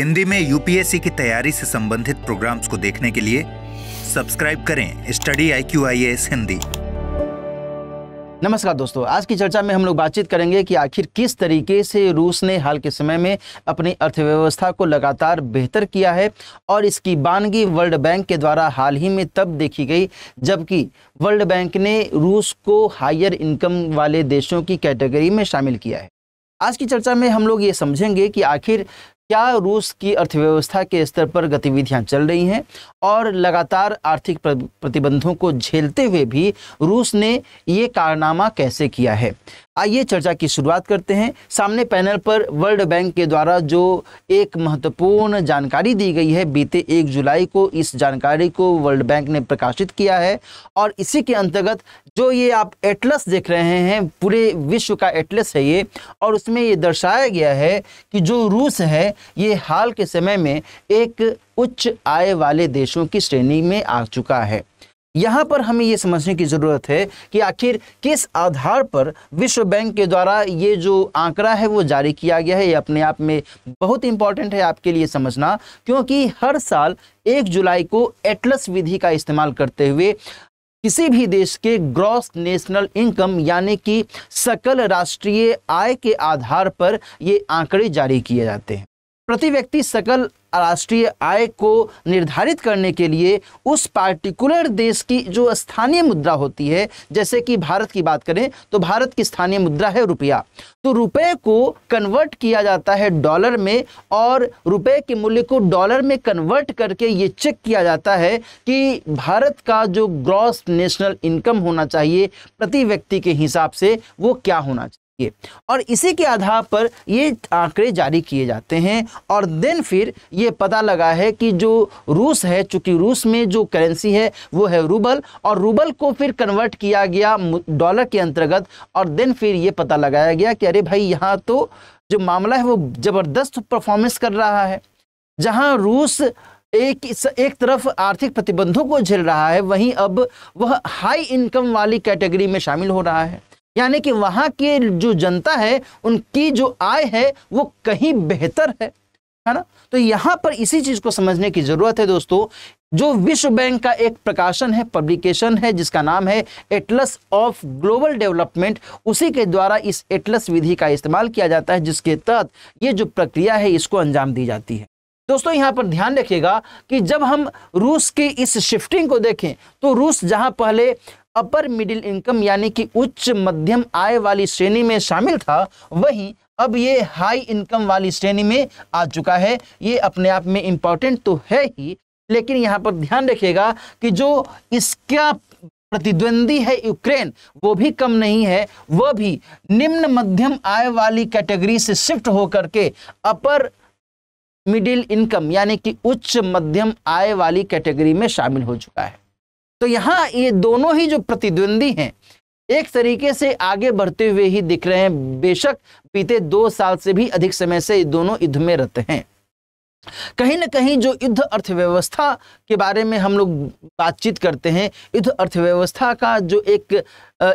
हिंदी में यूपीएससी की तैयारी से संबंधित प्रोग्राम्स को देखने के लिए सब्सक्राइब करें study I Q I S Hindi नमस्कार दोस्तों आज की चर्चा में हम लोग बातचीत करेंगे कि आखिर किस तरीके से रूस ने हाल के समय में अपनी अर्थव्यवस्था को लगातार बेहतर किया है और इसकी बानगी वर्ल्ड बैंक के द्वारा हाल ही में तब देखी गई जबकि वर्ल्ड बैंक ने रूस को हायर इनकम वाले देशों की कैटेगरी में शामिल किया है आज की चर्चा में हम लोग ये समझेंगे कि आखिर क्या रूस की अर्थव्यवस्था के स्तर पर गतिविधियां चल रही हैं और लगातार आर्थिक प्रतिबंधों को झेलते हुए भी रूस ने ये कारनामा कैसे किया है आइए चर्चा की शुरुआत करते हैं सामने पैनल पर वर्ल्ड बैंक के द्वारा जो एक महत्वपूर्ण जानकारी दी गई है बीते एक जुलाई को इस जानकारी को वर्ल्ड बैंक ने प्रकाशित किया है और इसी के अंतर्गत जो ये आप एटलस देख रहे हैं पूरे विश्व का एटलस है ये और उसमें ये दर्शाया गया है कि जो रूस है ये हाल के समय में एक उच्च आय वाले देशों की श्रेणी में आ चुका है यहाँ पर हमें ये समझने की ज़रूरत है कि आखिर किस आधार पर विश्व बैंक के द्वारा ये जो आंकड़ा है वो जारी किया गया है ये अपने आप में बहुत इंपॉर्टेंट है आपके लिए समझना क्योंकि हर साल एक जुलाई को एटलस विधि का इस्तेमाल करते हुए किसी भी देश के ग्रॉस नेशनल इनकम यानी कि सकल राष्ट्रीय आय के आधार पर ये आंकड़े जारी किए जाते हैं प्रति व्यक्ति सकल राष्ट्रीय आय को निर्धारित करने के लिए उस पार्टिकुलर देश की जो स्थानीय मुद्रा होती है जैसे कि भारत की बात करें तो भारत की स्थानीय मुद्रा है रुपया तो रुपए को कन्वर्ट किया जाता है डॉलर में और रुपए के मूल्य को डॉलर में कन्वर्ट करके ये चेक किया जाता है कि भारत का जो ग्रॉस नेशनल इनकम होना चाहिए प्रति व्यक्ति के हिसाब से वो क्या होना चाहिए ये और इसी के आधार पर ये आंकड़े जारी किए जाते हैं और देन फिर ये पता लगा है कि जो रूस है चूँकि रूस में जो करेंसी है वो है रूबल और रूबल को फिर कन्वर्ट किया गया डॉलर के अंतर्गत और देन फिर ये पता लगाया गया कि अरे भाई यहाँ तो जो मामला है वो ज़बरदस्त परफॉर्मेंस कर रहा है जहाँ रूस एक एक तरफ आर्थिक प्रतिबंधों को झेल रहा है वहीं अब वह हाई इनकम वाली कैटेगरी में शामिल हो रहा है यानी कि वहाँ की जो जनता है उनकी जो आय है वो कहीं बेहतर है है ना तो यहाँ पर इसी चीज़ को समझने की ज़रूरत है दोस्तों जो विश्व बैंक का एक प्रकाशन है पब्लिकेशन है जिसका नाम है एटलस ऑफ ग्लोबल डेवलपमेंट उसी के द्वारा इस एटलस विधि का इस्तेमाल किया जाता है जिसके तहत ये जो प्रक्रिया है इसको अंजाम दी जाती है दोस्तों यहाँ पर ध्यान रखिएगा कि जब हम रूस की इस शिफ्टिंग को देखें तो रूस जहाँ पहले अपर मिडिल इनकम यानी कि उच्च मध्यम आय वाली श्रेणी में शामिल था वही अब ये हाई इनकम वाली श्रेणी में आ चुका है ये अपने आप में इंपॉर्टेंट तो है ही लेकिन यहाँ पर ध्यान रखिएगा कि जो इसका प्रतिद्वंदी है यूक्रेन वो भी कम नहीं है वो भी निम्न मध्यम आय वाली कैटेगरी से शिफ्ट होकर के अपर मिडिल इनकम यानी कि उच्च मध्यम आय वाली कैटेगरी में शामिल हो चुका है तो यहाँ ये दोनों ही जो प्रतिद्वंदी हैं एक तरीके से आगे बढ़ते हुए ही दिख रहे हैं बेशक बीते दो साल से भी अधिक समय से ये दोनों युद्ध में रहते हैं कहीं ना कहीं जो युद्ध अर्थव्यवस्था के बारे में हम लोग बातचीत करते हैं युद्ध अर्थव्यवस्था का जो एक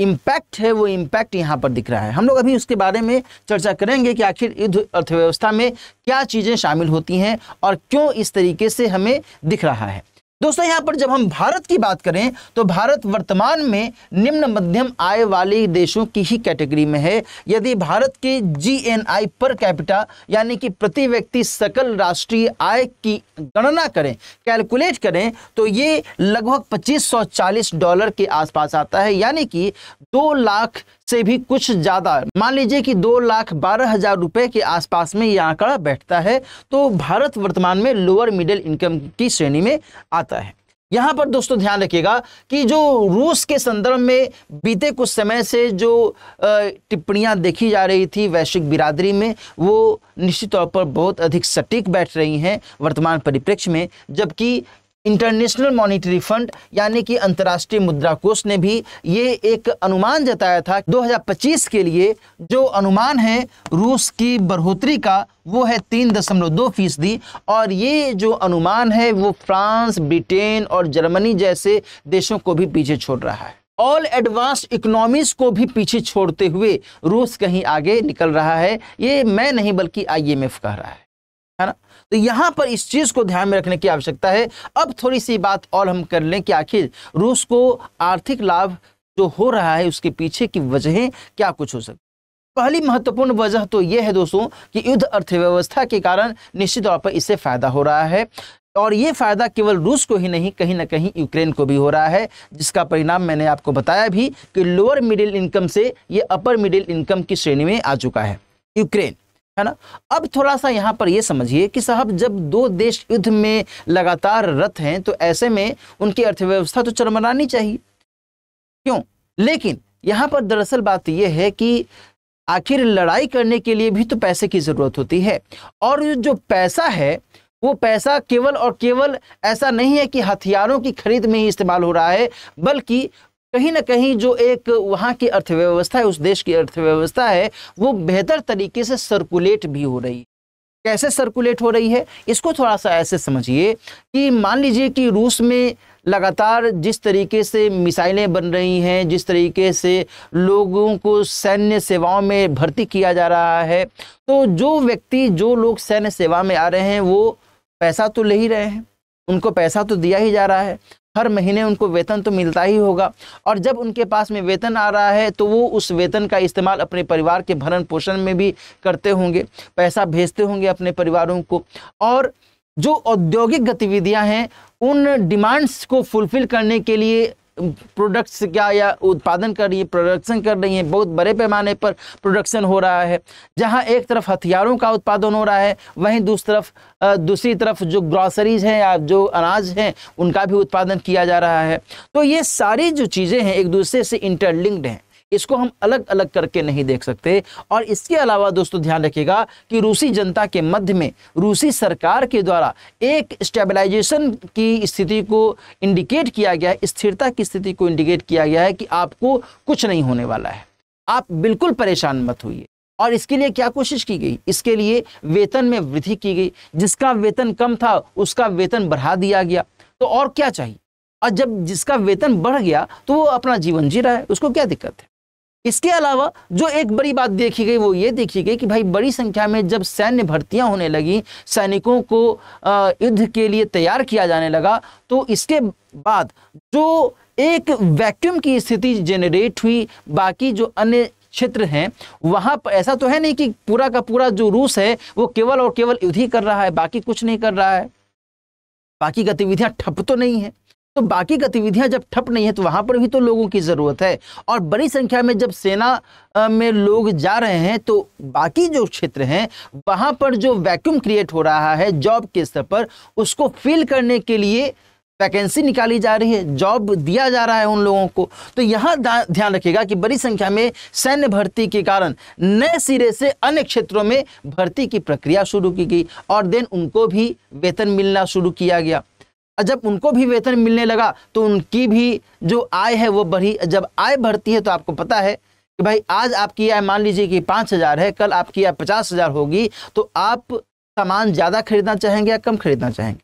इम्पैक्ट है वो इम्पैक्ट यहाँ पर दिख रहा है हम लोग अभी उसके बारे में चर्चा करेंगे कि आखिर युद्ध अर्थव्यवस्था में क्या चीज़ें शामिल होती हैं और क्यों इस तरीके से हमें दिख रहा है दोस्तों यहाँ पर जब हम भारत की बात करें तो भारत वर्तमान में निम्न मध्यम आय वाले देशों की ही कैटेगरी में है यदि भारत के जीएनआई पर कैपिटा यानी कि प्रति व्यक्ति सकल राष्ट्रीय आय की गणना करें कैलकुलेट करें तो ये लगभग 2540 डॉलर के आसपास आता है यानी कि दो लाख से भी कुछ ज़्यादा मान लीजिए कि दो लाख बारह हज़ार रुपये के आसपास में यह आंकड़ा बैठता है तो भारत वर्तमान में लोअर मिडिल इनकम की श्रेणी में आता है यहाँ पर दोस्तों ध्यान रखिएगा कि जो रूस के संदर्भ में बीते कुछ समय से जो टिप्पणियाँ देखी जा रही थी वैश्विक बिरादरी में वो निश्चित तौर पर बहुत अधिक सटीक बैठ रही हैं वर्तमान परिप्रेक्ष्य में जबकि इंटरनेशनल मॉनिटरी फंड यानी कि अंतर्राष्ट्रीय मुद्रा कोष ने भी ये एक अनुमान जताया था 2025 के लिए जो अनुमान है रूस की बढ़ोतरी का वो है तीन दशमलव दो फीसदी और ये जो अनुमान है वो फ्रांस ब्रिटेन और जर्मनी जैसे देशों को भी पीछे छोड़ रहा है ऑल एडवांस इकोनॉमीज को भी पीछे छोड़ते हुए रूस कहीं आगे निकल रहा है ये मैं नहीं बल्कि आई कह रहा है है ना तो यहाँ पर इस चीज़ को ध्यान में रखने की आवश्यकता है अब थोड़ी सी बात और हम कर लें कि आखिर रूस को आर्थिक लाभ जो हो रहा है उसके पीछे की वजहें क्या कुछ हो सकती पहली महत्वपूर्ण वजह तो यह है दोस्तों कि युद्ध अर्थव्यवस्था के कारण निश्चित तौर पर इससे फायदा हो रहा है और ये फायदा केवल रूस को ही नहीं कहीं ना कहीं यूक्रेन को भी हो रहा है जिसका परिणाम मैंने आपको बताया भी कि लोअर मिडिल इनकम से ये अपर मिडिल इनकम की श्रेणी में आ चुका है यूक्रेन है ना अब थोड़ा सा यहाँ पर ये समझिए कि साहब जब दो देश युद्ध में लगातार रत हैं तो ऐसे में उनकी अर्थव्यवस्था तो चरमरानी चाहिए क्यों लेकिन यहाँ पर दरअसल बात यह है कि आखिर लड़ाई करने के लिए भी तो पैसे की ज़रूरत होती है और जो पैसा है वो पैसा केवल और केवल ऐसा नहीं है कि हथियारों की खरीद में ही इस्तेमाल हो रहा है बल्कि कहीं ना कहीं जो एक वहाँ की अर्थव्यवस्था है उस देश की अर्थव्यवस्था है वो बेहतर तरीके से सर्कुलेट भी हो रही है कैसे सर्कुलेट हो रही है इसको थोड़ा सा ऐसे समझिए कि मान लीजिए कि रूस में लगातार जिस तरीके से मिसाइलें बन रही हैं जिस तरीके से लोगों को सैन्य सेवाओं में भर्ती किया जा रहा है तो जो व्यक्ति जो लोग सैन्य सेवा में आ रहे हैं वो पैसा तो ले ही रहे हैं उनको पैसा तो दिया ही जा रहा है हर महीने उनको वेतन तो मिलता ही होगा और जब उनके पास में वेतन आ रहा है तो वो उस वेतन का इस्तेमाल अपने परिवार के भरण पोषण में भी करते होंगे पैसा भेजते होंगे अपने परिवारों को और जो औद्योगिक गतिविधियाँ हैं उन डिमांड्स को फुलफ़िल करने के लिए प्रोडक्ट्स क्या या उत्पादन कर रही है प्रोडक्शन कर रही है बहुत बड़े पैमाने पर प्रोडक्शन हो रहा है जहाँ एक तरफ हथियारों का उत्पादन हो रहा है वहीं दूसरी तरफ दूसरी तरफ जो ग्रॉसरीज हैं या जो अनाज हैं उनका भी उत्पादन किया जा रहा है तो ये सारी जो चीज़ें हैं एक दूसरे से इंटरलिंक्ड हैं इसको हम अलग अलग करके नहीं देख सकते और इसके अलावा दोस्तों ध्यान रखिएगा कि रूसी जनता के मध्य में रूसी सरकार के द्वारा एक स्टेबलाइजेशन की स्थिति को इंडिकेट किया गया है स्थिरता की स्थिति को इंडिकेट किया गया है कि आपको कुछ नहीं होने वाला है आप बिल्कुल परेशान मत हुई और इसके लिए क्या कोशिश की गई इसके लिए वेतन में वृद्धि की गई जिसका वेतन कम था उसका वेतन बढ़ा दिया गया तो और क्या चाहिए और जब जिसका वेतन बढ़ गया तो वो अपना जीवन जी रहा है उसको क्या दिक्कत है इसके अलावा जो एक बड़ी बात देखी गई वो ये देखी गई कि भाई बड़ी संख्या में जब सैन्य भर्तियां होने लगी सैनिकों को युद्ध के लिए तैयार किया जाने लगा तो इसके बाद जो एक वैक्यूम की स्थिति जेनरेट हुई बाकी जो अन्य क्षेत्र हैं वहाँ पर ऐसा तो है नहीं कि पूरा का पूरा जो रूस है वो केवल और केवल युद्ध ही कर रहा है बाकी कुछ नहीं कर रहा है बाकी गतिविधियां ठप तो नहीं है तो बाकी गतिविधियां जब ठप नहीं है तो वहां पर भी तो लोगों की ज़रूरत है और बड़ी संख्या में जब सेना में लोग जा रहे हैं तो बाकी जो क्षेत्र हैं वहां पर जो वैक्यूम क्रिएट हो रहा है जॉब के स्तर पर उसको फिल करने के लिए वैकेंसी निकाली जा रही है जॉब दिया जा रहा है उन लोगों को तो यहाँ ध्यान रखेगा कि बड़ी संख्या में सैन्य भर्ती के कारण नए सिरे से अन्य क्षेत्रों में भर्ती की प्रक्रिया शुरू की गई और देन उनको भी वेतन मिलना शुरू किया गया जब उनको भी वेतन मिलने लगा तो उनकी भी जो आय है वो बढ़ी जब आय बढ़ती है तो आपको पता है कि भाई आज आपकी आय मान लीजिए कि पाँच हज़ार है कल आपकी आय पचास हज़ार होगी तो आप सामान ज़्यादा खरीदना चाहेंगे या कम खरीदना चाहेंगे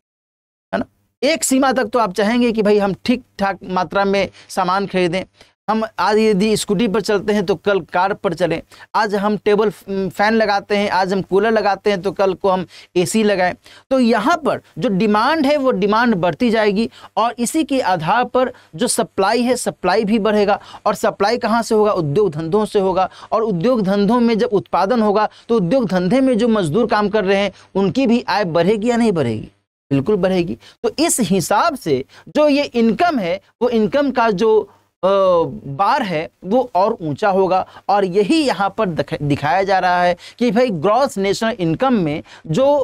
है ना एक सीमा तक तो आप चाहेंगे कि भाई हम ठीक ठाक मात्रा में सामान खरीदें हम आज यदि स्कूटी पर चलते हैं तो कल कार पर चलें आज हम टेबल फैन लगाते हैं आज हम कूलर लगाते हैं तो कल को हम एसी लगाएं तो यहाँ पर जो डिमांड है वो डिमांड बढ़ती जाएगी और इसी के आधार पर जो सप्लाई है सप्लाई भी बढ़ेगा और सप्लाई कहाँ से होगा उद्योग धंधों से होगा और उद्योग धंधों में जब उत्पादन होगा तो उद्योग धंधे में जो मजदूर काम कर रहे हैं उनकी भी आय बढ़ेगी या नहीं बढ़ेगी बिल्कुल बढ़ेगी तो इस हिसाब से जो ये इनकम है वो इनकम का जो बार है वो और ऊंचा होगा और यही यहाँ पर दिखाया जा रहा है कि भाई ग्रॉस नेशनल इनकम में जो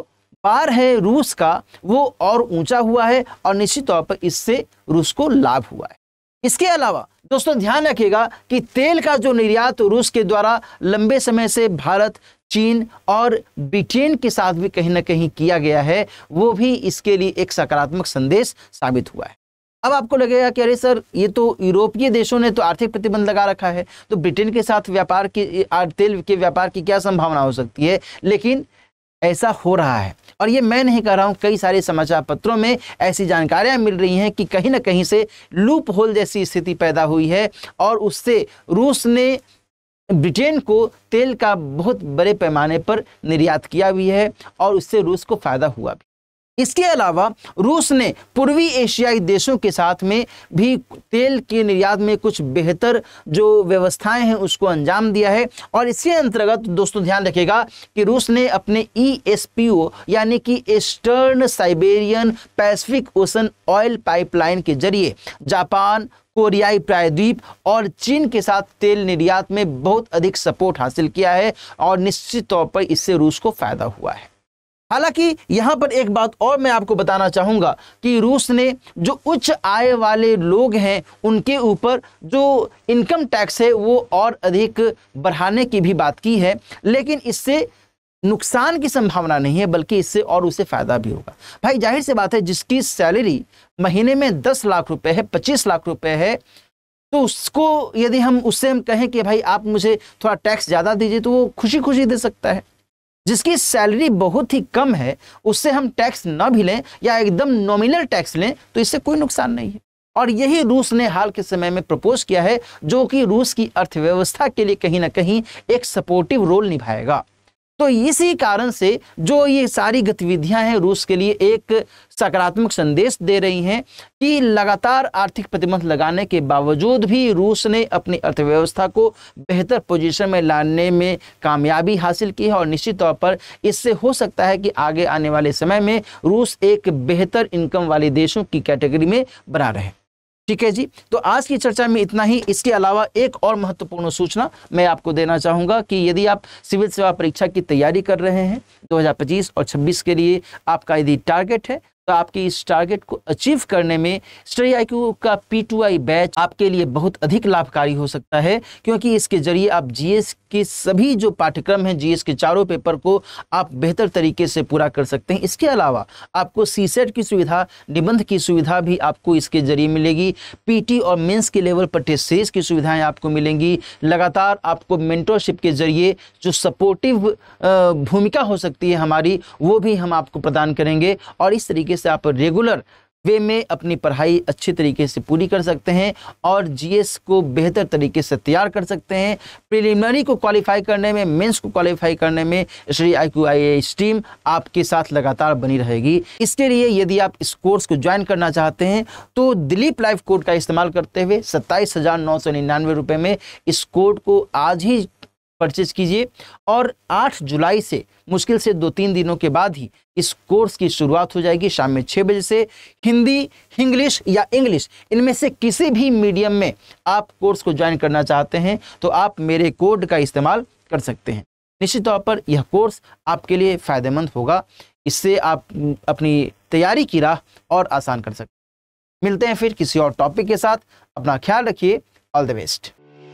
पार है रूस का वो और ऊंचा हुआ है और निश्चित तौर पर इससे रूस को लाभ हुआ है इसके अलावा दोस्तों ध्यान रखिएगा कि तेल का जो निर्यात रूस के द्वारा लंबे समय से भारत चीन और ब्रिटेन के साथ भी कहीं ना कहीं किया गया है वो भी इसके लिए एक सकारात्मक संदेश साबित हुआ है अब आपको लगेगा कि अरे सर ये तो यूरोपीय देशों ने तो आर्थिक प्रतिबंध लगा रखा है तो ब्रिटेन के साथ व्यापार की तेल के व्यापार की क्या संभावना हो सकती है लेकिन ऐसा हो रहा है और ये मैं नहीं कह रहा हूँ कई सारे समाचार पत्रों में ऐसी जानकारियाँ मिल रही हैं कि कहीं ना कहीं से लूप होल जैसी स्थिति पैदा हुई है और उससे रूस ने ब्रिटेन को तेल का बहुत बड़े पैमाने पर निर्यात किया भी है और उससे रूस को फ़ायदा हुआ भी इसके अलावा रूस ने पूर्वी एशियाई देशों के साथ में भी तेल के निर्यात में कुछ बेहतर जो व्यवस्थाएं हैं उसको अंजाम दिया है और इसके अंतर्गत दोस्तों ध्यान रखेगा कि रूस ने अपने ई e यानी कि eastern Siberian Pacific ocean oil pipeline के जरिए जापान कोरियाई प्रायद्वीप और चीन के साथ तेल निर्यात में बहुत अधिक सपोर्ट हासिल किया है और निश्चित तौर पर इससे रूस को फ़ायदा हुआ है हालांकि यहाँ पर एक बात और मैं आपको बताना चाहूँगा कि रूस ने जो उच्च आय वाले लोग हैं उनके ऊपर जो इनकम टैक्स है वो और अधिक बढ़ाने की भी बात की है लेकिन इससे नुकसान की संभावना नहीं है बल्कि इससे और उसे फ़ायदा भी होगा भाई जाहिर सी बात है जिसकी सैलरी महीने में दस लाख रुपए है पच्चीस लाख रुपए है तो उसको यदि हम उससे हम कहें कि भाई आप मुझे थोड़ा टैक्स ज़्यादा दीजिए तो वो खुशी खुशी दे सकता है जिसकी सैलरी बहुत ही कम है उससे हम टैक्स ना भी लें या एकदम नॉमिनल टैक्स लें तो इससे कोई नुकसान नहीं है और यही रूस ने हाल के समय में प्रपोज किया है जो कि रूस की अर्थव्यवस्था के लिए कहीं ना कहीं एक सपोर्टिव रोल निभाएगा तो इसी कारण से जो ये सारी गतिविधियां हैं रूस के लिए एक सकारात्मक संदेश दे रही हैं कि लगातार आर्थिक प्रतिबंध लगाने के बावजूद भी रूस ने अपनी अर्थव्यवस्था को बेहतर पोजीशन में लाने में कामयाबी हासिल की है और निश्चित तौर पर इससे हो सकता है कि आगे आने वाले समय में रूस एक बेहतर इनकम वाले देशों की कैटेगरी में बना रहे ठीक है जी तो आज की चर्चा में इतना ही इसके अलावा एक और महत्वपूर्ण सूचना मैं आपको देना चाहूंगा कि यदि आप सिविल सेवा परीक्षा की तैयारी कर रहे हैं 2025 और 26 के लिए आपका यदि टारगेट है तो आपके इस टारगेट को अचीव करने में स्टडी आई का पी टू आई बैच आपके लिए बहुत अधिक लाभकारी हो सकता है क्योंकि इसके जरिए आप जीएस के सभी जो पाठ्यक्रम हैं जीएस के चारों पेपर को आप बेहतर तरीके से पूरा कर सकते हैं इसके अलावा आपको सीसेट की सुविधा निबंध की सुविधा भी आपको इसके जरिए मिलेगी पी और मेन्स के लेवल पर टेस्ट सीरीज की सुविधाएँ आपको मिलेंगी लगातार आपको मेंटोरशिप के जरिए जो सपोर्टिव भूमिका हो सकती है हमारी वो भी हम आपको प्रदान करेंगे और इस तरीके तरीके से आप रेगुलर वे में अपनी पढ़ाई अच्छे तरीके से पूरी कर सकते हैं और जीएस को बेहतर तरीके से तैयार कर सकते हैं प्रीलिमिनरी को क्वालिफाई करने में मेंस को क्वालिफाई करने में Shri I Q I S team आपके साथ लगातार बनी रहेगी इसके लिए यदि आप इस कोर्स को ज्वाइन करना चाहते हैं तो दिलीप लाइफ कोड का इस्तेमाल करते हुए सत्ताईस में इस कोड को आज ही परचेज कीजिए और 8 जुलाई से मुश्किल से दो तीन दिनों के बाद ही इस कोर्स की शुरुआत हो जाएगी शाम में छः बजे से हिंदी इंग्लिश या इंग्लिश इनमें से किसी भी मीडियम में आप कोर्स को ज्वाइन करना चाहते हैं तो आप मेरे कोड का इस्तेमाल कर सकते हैं निश्चित तौर पर यह कोर्स आपके लिए फ़ायदेमंद होगा इससे आप अपनी तैयारी की राह और आसान कर सकते हैं मिलते हैं फिर किसी और टॉपिक के साथ अपना ख्याल रखिए ऑल द बेस्ट